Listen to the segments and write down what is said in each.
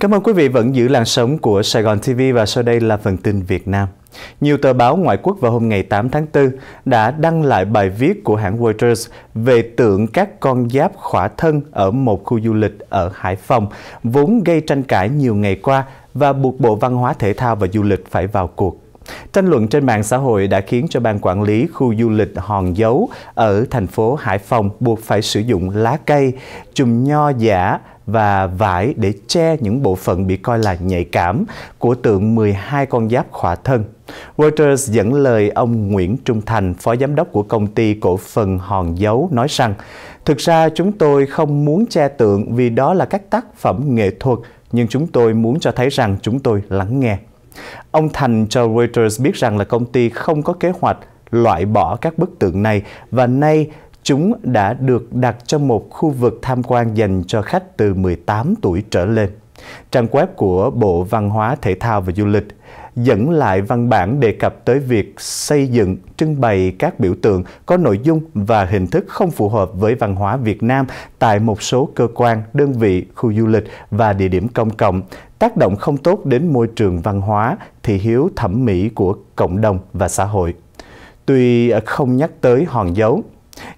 Cảm ơn quý vị vẫn giữ làn sóng của Sài Gòn TV và sau đây là phần tin Việt Nam. Nhiều tờ báo ngoại quốc vào hôm ngày 8 tháng 4 đã đăng lại bài viết của hãng Reuters về tượng các con giáp khỏa thân ở một khu du lịch ở Hải Phòng, vốn gây tranh cãi nhiều ngày qua và buộc Bộ Văn hóa Thể thao và Du lịch phải vào cuộc. Tranh luận trên mạng xã hội đã khiến cho ban quản lý khu du lịch Hòn Dấu ở thành phố Hải Phòng buộc phải sử dụng lá cây, chùm nho giả và vải để che những bộ phận bị coi là nhạy cảm của tượng 12 con giáp khỏa thân. Reuters dẫn lời ông Nguyễn Trung Thành, phó giám đốc của công ty cổ phần Hòn Dấu nói rằng Thực ra chúng tôi không muốn che tượng vì đó là các tác phẩm nghệ thuật, nhưng chúng tôi muốn cho thấy rằng chúng tôi lắng nghe. Ông Thành cho Reuters biết rằng là công ty không có kế hoạch loại bỏ các bức tượng này và nay chúng đã được đặt trong một khu vực tham quan dành cho khách từ 18 tuổi trở lên. Trang web của Bộ Văn hóa Thể thao và Du lịch dẫn lại văn bản đề cập tới việc xây dựng, trưng bày các biểu tượng có nội dung và hình thức không phù hợp với văn hóa Việt Nam tại một số cơ quan, đơn vị, khu du lịch và địa điểm công cộng tác động không tốt đến môi trường văn hóa, thị hiếu thẩm mỹ của cộng đồng và xã hội. Tuy à, không nhắc tới hòn dấu,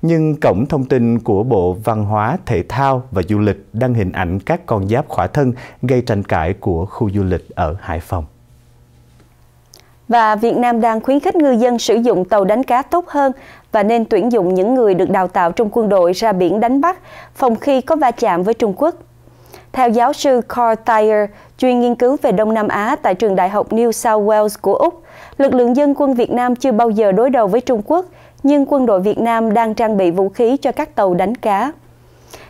nhưng cổng thông tin của Bộ Văn hóa, Thể thao và Du lịch đăng hình ảnh các con giáp khỏa thân gây tranh cãi của khu du lịch ở Hải Phòng. Và Việt Nam đang khuyến khích ngư dân sử dụng tàu đánh cá tốt hơn và nên tuyển dụng những người được đào tạo trong quân đội ra biển đánh bắt, phòng khi có va chạm với Trung Quốc. Theo giáo sư Carl Thayer, chuyên nghiên cứu về Đông Nam Á tại trường Đại học New South Wales của Úc. Lực lượng dân quân Việt Nam chưa bao giờ đối đầu với Trung Quốc, nhưng quân đội Việt Nam đang trang bị vũ khí cho các tàu đánh cá.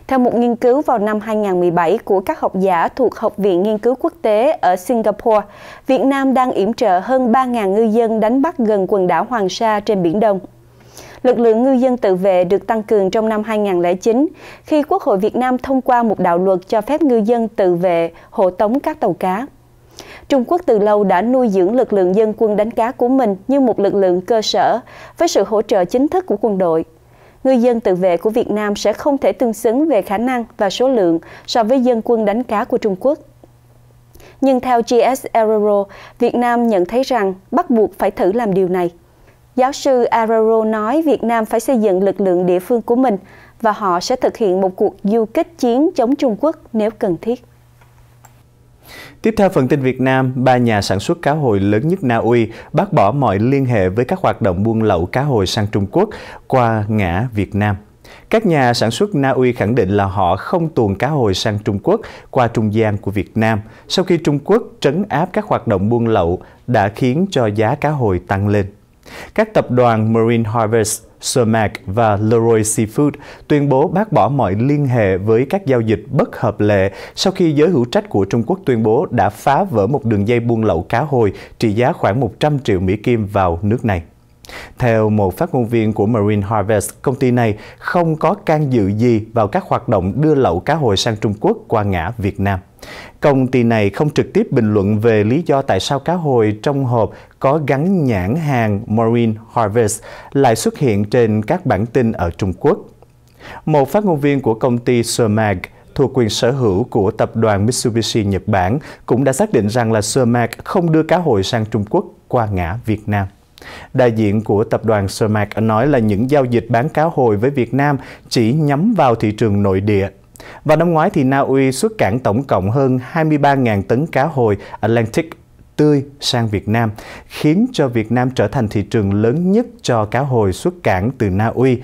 Theo một nghiên cứu vào năm 2017 của các học giả thuộc Học viện Nghiên cứu Quốc tế ở Singapore, Việt Nam đang yểm trợ hơn 3.000 ngư dân đánh bắt gần quần đảo Hoàng Sa trên Biển Đông lực lượng ngư dân tự vệ được tăng cường trong năm 2009 khi Quốc hội Việt Nam thông qua một đạo luật cho phép ngư dân tự vệ hộ tống các tàu cá. Trung Quốc từ lâu đã nuôi dưỡng lực lượng dân quân đánh cá của mình như một lực lượng cơ sở với sự hỗ trợ chính thức của quân đội. Ngư dân tự vệ của Việt Nam sẽ không thể tương xứng về khả năng và số lượng so với dân quân đánh cá của Trung Quốc. Nhưng theo GS Aero, Việt Nam nhận thấy rằng bắt buộc phải thử làm điều này. Giáo sư Araro nói Việt Nam phải xây dựng lực lượng địa phương của mình và họ sẽ thực hiện một cuộc du kích chiến chống Trung Quốc nếu cần thiết. Tiếp theo phần tin Việt Nam, ba nhà sản xuất cá hồi lớn nhất Na Uy bác bỏ mọi liên hệ với các hoạt động buôn lậu cá hồi sang Trung Quốc qua ngã Việt Nam. Các nhà sản xuất Na Uy khẳng định là họ không tuồn cá hồi sang Trung Quốc qua trung gian của Việt Nam sau khi Trung Quốc trấn áp các hoạt động buôn lậu đã khiến cho giá cá hồi tăng lên các tập đoàn Marine Harvest, Cermak và Leroy Seafood tuyên bố bác bỏ mọi liên hệ với các giao dịch bất hợp lệ sau khi giới hữu trách của Trung Quốc tuyên bố đã phá vỡ một đường dây buôn lậu cá hồi trị giá khoảng 100 triệu Mỹ Kim vào nước này. Theo một phát ngôn viên của Marine Harvest, công ty này không có can dự gì vào các hoạt động đưa lậu cá hồi sang Trung Quốc qua ngã Việt Nam. Công ty này không trực tiếp bình luận về lý do tại sao cá hồi trong hộp có gắn nhãn hàng Marine Harvest lại xuất hiện trên các bản tin ở Trung Quốc. Một phát ngôn viên của công ty Surmag thuộc quyền sở hữu của tập đoàn Mitsubishi Nhật Bản cũng đã xác định rằng là Surmag không đưa cá hồi sang Trung Quốc qua ngã Việt Nam. Đại diện của tập đoàn Surmag nói là những giao dịch bán cá hồi với Việt Nam chỉ nhắm vào thị trường nội địa và năm ngoái thì Na Uy xuất cảng tổng cộng hơn 23.000 tấn cá hồi Atlantic tươi sang Việt Nam, khiến cho Việt Nam trở thành thị trường lớn nhất cho cá hồi xuất cảng từ Na Uy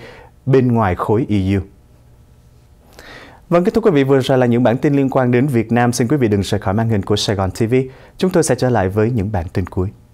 bên ngoài khối EU. Vâng, kết thúc quý vị vừa rồi là những bản tin liên quan đến Việt Nam. Xin quý vị đừng rời khỏi màn hình của Sài Gòn TV. Chúng tôi sẽ trở lại với những bản tin cuối.